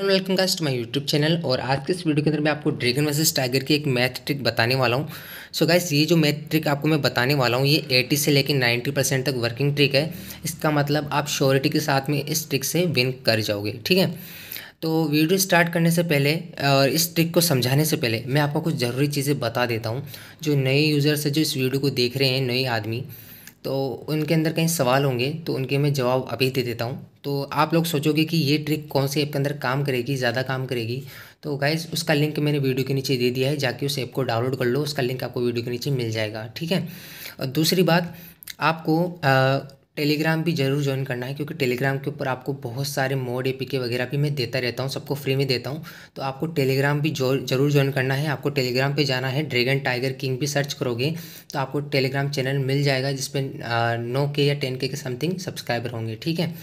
welcome guys to my YouTube channel और आज के इस वीडियो के अंदर मैं आपको ड्रैगन वर्सेस टाइगर की एक मैथ ट्रिक बताने वाला हूं सो so गाइस ये जो मैथ ट्रिक आपको मैं बताने वाला हूं ये 80 से लेकर 90 परसेंट तक वर्किंग ट्रिक है इसका मतलब आप श्योरिटी के साथ में इस ट्रिक से विन कर जाओगे ठीक है तो वीडियो स्टार्ट करने से पहले और इस ट्रिक को समझाने से पहले मैं आपको कुछ ज़रूरी चीज़ें बता देता हूँ जो नए यूज़र्स है जो इस वीडियो को देख रहे हैं नए आदमी तो उनके अंदर कहीं सवाल होंगे तो उनके मैं जवाब अभी दे देता हूँ तो आप लोग सोचोगे कि ये ट्रिक कौन से ऐप के अंदर काम करेगी ज़्यादा काम करेगी तो गाइज़ उसका लिंक मैंने वीडियो के नीचे दे दिया है जाके उस ऐप को डाउनलोड कर लो उसका लिंक आपको वीडियो के नीचे मिल जाएगा ठीक है और दूसरी बात आपको टेलीग्राम भी जरूर ज्वाइन करना है क्योंकि टेलीग्राम के ऊपर आपको बहुत सारे मोड ए के वगैरह भी मैं देता रहता हूँ सबको फ्री में देता हूँ तो आपको टेलीग्राम भी जरूर ज्वाइन करना है आपको टेलीग्राम पे जाना है ड्रैगन टाइगर किंग भी सर्च करोगे तो आपको टेलीग्राम चैनल मिल जाएगा जिसमें नौ के या टेन के समथिंग सब्सक्राइबर होंगे ठीक है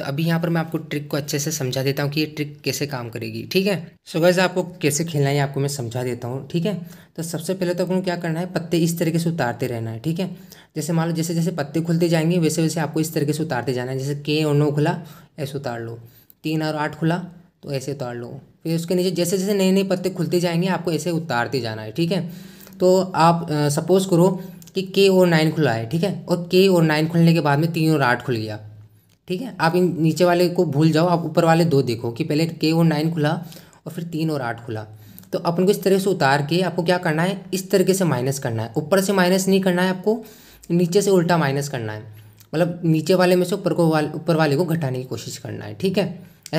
तो अभी यहाँ पर मैं आपको ट्रिक को अच्छे से समझा देता हूँ कि ये ट्रिक कैसे काम करेगी ठीक है सो so गैज़ आपको कैसे खेलना है आपको मैं समझा देता हूँ ठीक है तो सबसे पहले तो आपको क्या करना है पत्ते इस तरीके से उतारते रहना है ठीक है जैसे मान लो जैसे जैसे पत्ते खुलते जाएंगे वैसे वैसे आपको इस तरीके से उतारते जाना है जैसे के और नौ खुला ऐसे उतार लो तीन और आठ खुला तो ऐसे उतार लो फिर उसके नीचे जैसे जैसे नए नए पत्ते खुलते जाएंगे आपको ऐसे उतारते जाना है ठीक है तो आप सपोज़ करो कि के और नाइन खुला है ठीक है और के और नाइन खुलने के बाद में तीन और आठ खुल गया ठीक है आप इन नीचे वाले को भूल जाओ आप ऊपर वाले दो देखो कि पहले के और नाइन खुला और फिर तीन और आठ खुला तो अपन को इस तरह से उतार के आपको क्या करना है इस तरीके से माइनस करना है ऊपर से माइनस नहीं करना है आपको नीचे से उल्टा माइनस करना है मतलब नीचे वाले में से ऊपर को वाले ऊपर वाले को घटाने की कोशिश करना है ठीक है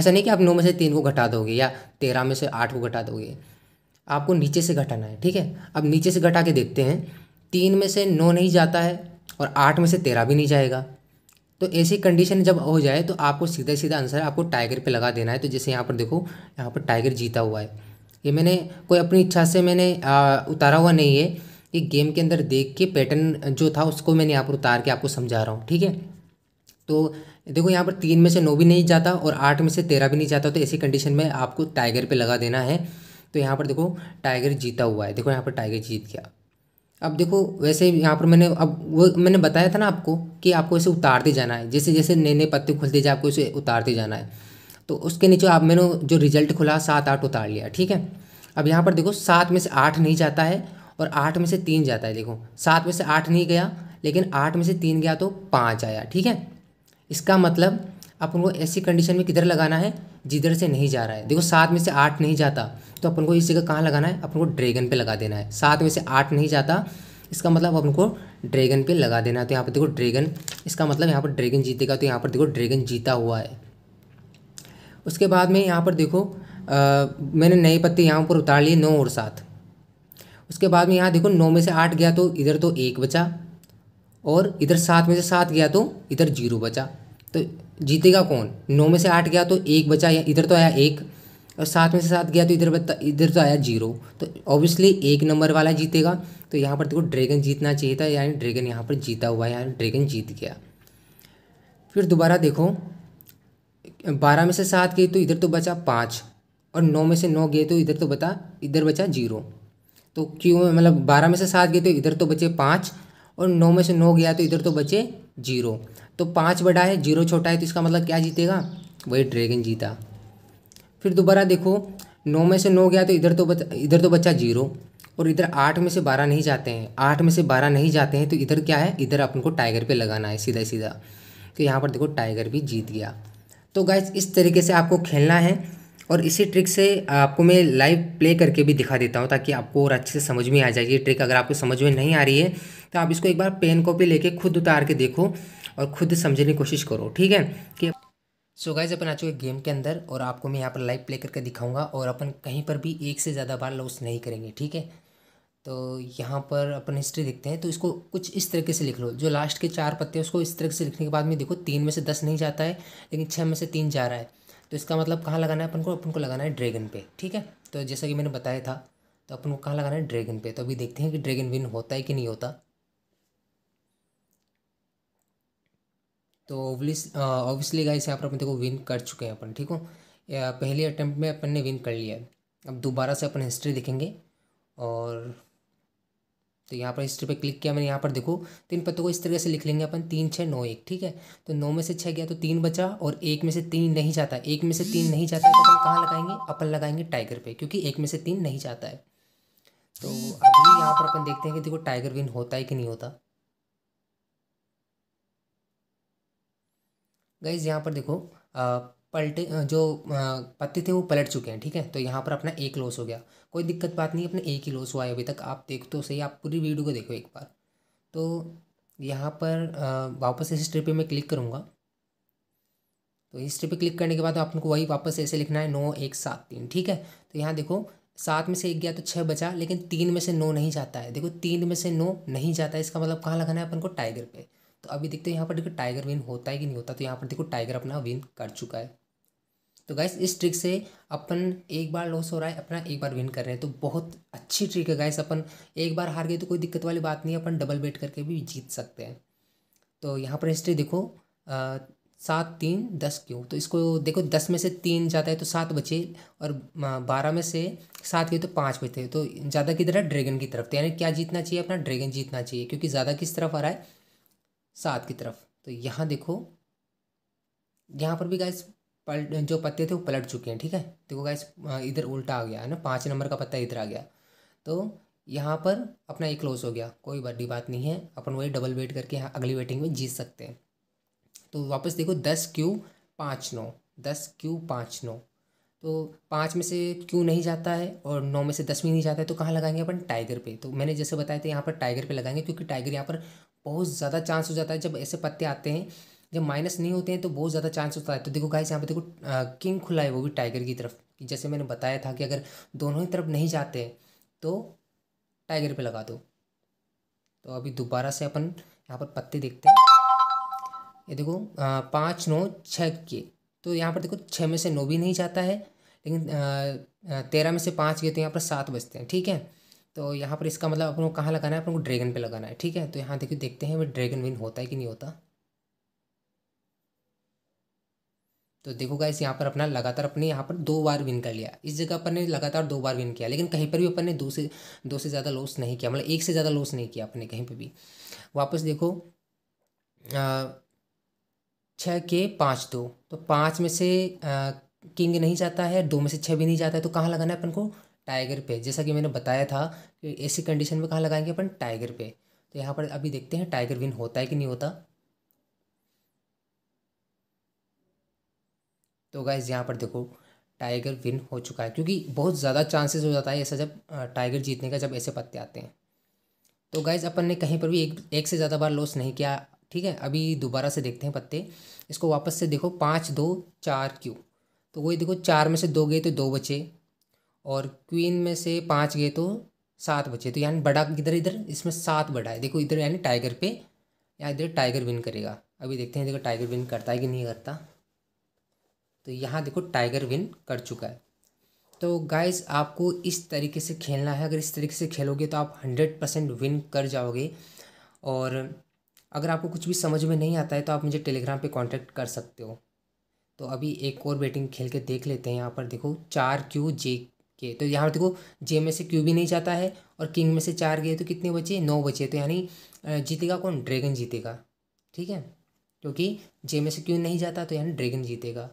ऐसा नहीं कि आप नौ में से तीन को घटा दोगे या तेरह में से आठ को घटा दोगे आपको नीचे से घटाना है ठीक है अब नीचे से घटा के देखते हैं तीन में से नौ नहीं जाता है और आठ में से तेरह भी नहीं जाएगा तो ऐसी कंडीशन जब हो जाए तो आपको सीधा सीधा आंसर आपको टाइगर पे लगा देना है तो जैसे यहाँ पर देखो यहाँ पर टाइगर जीता हुआ है ये मैंने कोई अपनी इच्छा से मैंने आ, उतारा हुआ नहीं है ये गेम के अंदर देख के पैटर्न जो था उसको मैंने यहाँ पर उतार के आपको समझा रहा हूँ ठीक है तो देखो यहाँ पर तीन में से नौ भी नहीं जाता और आठ में से तेरह भी नहीं जाता तो ऐसी कंडीशन में आपको टाइगर पर लगा देना है तो यहाँ पर देखो टाइगर जीता हुआ है देखो यहाँ पर टाइगर जीत गया अब देखो वैसे यहाँ पर मैंने अब वो मैंने बताया था ना आपको कि आपको इसे उतारते जाना है जैसे जैसे नए नए पत्ते खुलते जाए आपको इसे उतारते जाना है तो उसके नीचे आप मैंने जो रिजल्ट खुला सात आठ उतार लिया ठीक है अब यहाँ पर देखो सात में से आठ नहीं जाता है और आठ में से तीन जाता है देखो सात में से आठ नहीं गया लेकिन आठ में से तीन गया तो पाँच आया ठीक है इसका मतलब अपन को ऐसी कंडीशन में किधर लगाना है जिधर से नहीं जा रहा है देखो सात में से आठ नहीं जाता तो अपन को इस जगह कहाँ लगाना है अपन को ड्रैगन पे लगा देना है सात में से आठ नहीं जाता इसका मतलब अपन को ड्रैगन पे लगा देना है तो यहाँ पर देखो ड्रैगन इसका मतलब यहाँ पर ड्रैगन जीतेगा तो यहाँ पर देखो ड्रैगन जीता हुआ है उसके बाद में यहाँ पर देखो आ, मैंने नए पत्ते यहाँ पर उतार लिए नौ और सात उसके बाद में यहाँ देखो नौ में से आठ गया तो इधर तो एक बचा और इधर सात में से सात गया तो इधर जीरो बचा तो जीतेगा कौन नौ में से आठ गया तो एक बचा या इधर तो आया एक और सात में से सात गया तो इधर बता इधर तो आया जीरो तो ऑब्वियसली एक नंबर वाला जीतेगा तो यहाँ पर देखो ड्रैगन जीतना चाहिए था यानी ड्रैगन यहाँ पर जीता हुआ है यानी ड्रैगन जीत गया फिर दोबारा देखो बारह में से सात गए तो इधर तो बचा पाँच और नौ में से नौ गए तो इधर तो बता इधर बचा जीरो तो क्यों मतलब बारह में से सात गए तो इधर तो बचे पाँच और नौ में से नौ गया तो इधर तो बचे जीरो तो पाँच बड़ा है जीरो छोटा है तो इसका मतलब क्या जीतेगा वही ड्रैगन जीता फिर दोबारा देखो नौ में से नौ गया तो इधर तो बच इधर तो बच्चा जीरो और इधर आठ में से बारह नहीं जाते हैं आठ में से बारह नहीं जाते हैं तो इधर क्या है इधर अपन को टाइगर पे लगाना है सीधा सीधा तो यहाँ पर देखो टाइगर भी जीत गया तो गाइज इस तरीके से आपको खेलना है और इसी ट्रिक से आपको मैं लाइव प्ले करके भी दिखा देता हूँ ताकि आपको और अच्छे से समझ में आ जाए ये ट्रिक अगर आपको समझ में नहीं आ रही है तो आप इसको एक बार पेन कॉपी लेके खुद उतार के देखो और खुद समझने की कोशिश करो ठीक है कि सो गाइज अपन आ चुके गेम के अंदर और आपको मैं यहाँ पर लाइव प्ले करके दिखाऊंगा और अपन कहीं पर भी एक से ज़्यादा बार लॉस नहीं करेंगे ठीक है तो यहाँ पर अपन हिस्ट्री देखते हैं तो इसको कुछ इस तरीके से लिख लो जो लास्ट के चार पत्ते हैं उसको इस तरीके से लिखने के बाद में देखो तीन में से दस नहीं जाता है लेकिन छः में से तीन जा रहा है तो इसका मतलब कहाँ लगाना है अपन को अपन को लगाना है ड्रैगन पे ठीक है तो जैसा कि मैंने बताया था तो अपन को कहाँ लगाना है ड्रैगन पे तो अभी देखते हैं कि ड्रैगन विन होता है कि नहीं होता तो ऑब्वियसली गाइस यहाँ पर अपन देखो विन कर चुके हैं अपन ठीक हो पहले अटैम्प्ट में अपन ने विन कर लिया है अब दोबारा से अपन हिस्ट्री देखेंगे और तो यहाँ पर हिस्ट्री पे क्लिक किया मैंने यहाँ पर देखो तीन पत्तों को इस तरीके से लिख लेंगे अपन तीन छः नौ एक ठीक है तो नौ में से छः गया तो तीन बचा और एक में से तीन नहीं जाता एक में से तीन नहीं जाता है तो अपन कहाँ लगाएंगे अपन लगाएंगे टाइगर पे क्योंकि एक में से तीन नहीं जाता है तो अभी यहाँ पर अपन देखते हैं कि देखो टाइगर विन होता है कि नहीं होता गाइज़ यहाँ पर देखो पलटे जो पत्ते थे वो पलट चुके हैं ठीक है तो यहाँ पर अपना एक लॉस हो गया कोई दिक्कत बात नहीं अपने एक ही लॉस हुआ है अभी तक आप देख तो सही आप पूरी वीडियो को देखो एक बार तो यहाँ पर वापस हिस्ट्री पे मैं क्लिक करूँगा तो हिस्ट्री पे क्लिक करने के बाद आपको वही वापस ऐसे लिखना है नौ एक सात तीन ठीक है तो यहाँ देखो सात में से एक गया तो छः बचा लेकिन तीन में से नौ नहीं जाता है देखो तीन में से नौ नहीं जाता है इसका मतलब कहाँ लगाना है अपन को टाइगर पे तो अभी देखते हैं यहाँ पर देखो टाइगर विन होता है कि नहीं होता तो यहाँ पर देखो टाइगर अपना विन कर चुका है तो गाइस इस ट्रिक से अपन एक बार लॉस हो रहा है अपना एक बार विन कर रहे हैं तो बहुत अच्छी ट्रिक है गाइस अपन एक बार हार गए तो कोई दिक्कत वाली बात नहीं है अपन डबल बेट करके भी जीत सकते हैं तो यहाँ पर हिस्ट्री देखो सात तीन दस क्यों तो इसको देखो दस में से तीन जाता है तो सात बचे और बारह में से सात गए तो पाँच बचे तो ज़्यादा किधर है ड्रैगन की तरफ तो यानी क्या जीतना चाहिए अपना ड्रैगन जीतना चाहिए क्योंकि ज़्यादा किस तरफ आ रहा है सात की तरफ तो यहाँ देखो यहाँ पर भी गाइस पलट जो पत्ते थे वो पलट चुके हैं ठीक है देखो गाइस इधर उल्टा आ गया है ना पाँच नंबर का पत्ता इधर आ गया तो यहाँ पर अपना एक क्लोज हो गया कोई बड़ी बात नहीं है अपन वही डबल वेट करके यहाँ अगली वेटिंग में जीत सकते हैं तो वापस देखो दस क्यू पाँच नौ दस क्यू पाँच नौ तो पाँच में से क्यों नहीं जाता है और नौ में से दस में नहीं जाता है तो कहाँ लगाएंगे अपन टाइगर पे तो मैंने जैसे बताया था यहाँ पर टाइगर पे लगाएंगे क्योंकि टाइगर यहाँ पर बहुत ज़्यादा चांस हो जाता है जब ऐसे पत्ते आते हैं जब माइनस नहीं होते हैं तो बहुत ज़्यादा चांस होता है तो देखो गाइस यहाँ पे देखो किंग खुला है वो भी टाइगर की तरफ जैसे मैंने बताया था कि अगर दोनों ही तरफ नहीं जाते हैं तो टाइगर पे लगा दो तो अभी दोबारा से अपन यहाँ पर पत्ते देखते हैं ये देखो पाँच नौ छः के तो यहाँ पर देखो छः में से नौ भी नहीं जाता है लेकिन तेरह में से पाँच गए तो यहाँ पर सात बजते हैं ठीक है तो यहाँ पर इसका मतलब अपन को कहाँ लगाना है अपन को ड्रैगन पे लगाना है ठीक है तो यहाँ देखिए देखते हैं ड्रैगन विन होता है कि नहीं होता तो देखो गाइस यहाँ पर अपना लगातार अपने यहाँ पर दो बार विन कर लिया इस जगह पर ने लगातार दो बार विन किया लेकिन कहीं पर भी अपन ने दो से दो से ज़्यादा लॉस नहीं किया मतलब एक से ज़्यादा लॉस नहीं किया अपने कहीं पर भी वापस देखो छः के पाँच दो तो पाँच में से किंग नहीं जाता है दो में से छः भी नहीं जाता है तो कहाँ लगाना है अपन को टाइगर पे जैसा कि मैंने बताया था कि ऐसी कंडीशन में कहाँ लगाएंगे अपन टाइगर पे तो यहाँ पर अभी देखते हैं टाइगर विन होता है कि नहीं होता तो गाइज यहाँ पर देखो टाइगर विन हो चुका है क्योंकि बहुत ज़्यादा चांसेस हो जाता है ऐसा जब टाइगर जीतने का जब ऐसे पत्ते आते हैं तो गाइज अपन ने कहीं पर भी एक एक से ज़्यादा बार लॉस नहीं किया ठीक है अभी दोबारा से देखते हैं पत्ते इसको वापस से देखो पाँच दो चार क्यू तो वही देखो चार में से दो गए तो दो बचे और क्वीन में से पाँच गए तो सात बचे तो यानी बड़ा किधर इधर इसमें सात बड़ा है देखो इधर यानी टाइगर पे यहाँ इधर टाइगर विन करेगा अभी देखते हैं देखो टाइगर विन करता है कि नहीं करता तो यहाँ देखो टाइगर विन कर चुका है तो गाइस आपको इस तरीके से खेलना है अगर इस तरीके से खेलोगे तो आप हंड्रेड परसेंट विन कर जाओगे और अगर आपको कुछ भी समझ में नहीं आता है तो आप मुझे टेलीग्राम पे कांटेक्ट कर सकते हो तो अभी एक और बेटिंग खेल के देख लेते हैं यहाँ पर देखो चार क्यू जे के तो यहाँ पर देखो जे में से क्यू भी नहीं जाता है और किंग में से चार गए तो कितने बचे नौ बचे तो यानी जीतेगा कौन ड्रैगन जीतेगा ठीक है क्योंकि जे में से क्यू नहीं जाता तो यानी ड्रैगन जीतेगा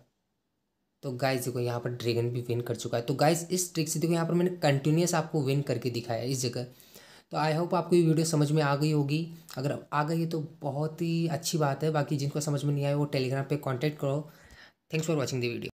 तो गाइज देखो यहाँ पर ड्रैगन भी विन कर चुका है तो गाइज इस ट्रिक से देखो यहाँ पर मैंने कंटिन्यूस आपको विन करके दिखाया इस जगह तो आई होप आपको ये वीडियो समझ में आ गई होगी अगर आ गई है तो बहुत ही अच्छी बात है बाकी जिनको समझ में नहीं आया वो टेलीग्राम पर कॉन्टैक्ट करो thanks for watching the video